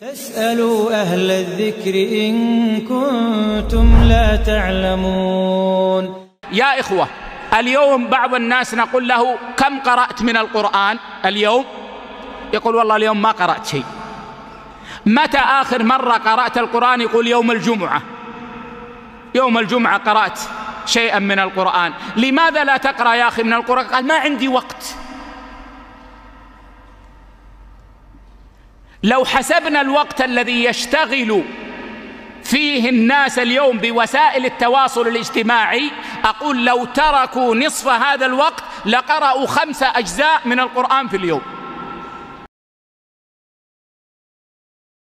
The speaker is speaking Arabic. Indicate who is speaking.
Speaker 1: فاسألوا أهل الذكر إن كنتم لا
Speaker 2: تعلمون يا إخوة اليوم بعض الناس نقول له كم قرأت من القرآن اليوم يقول والله اليوم ما قرأت شيء متى آخر مرة قرأت القرآن يقول يوم الجمعة يوم الجمعة قرأت شيئا من القرآن لماذا لا تقرأ يا أخي من القرآن قال ما عندي وقت لو حسبنا الوقت الذي يشتغل فيه الناس اليوم بوسائل التواصل الاجتماعي أقول لو تركوا نصف هذا الوقت لقرأوا خمس أجزاء من القرآن في اليوم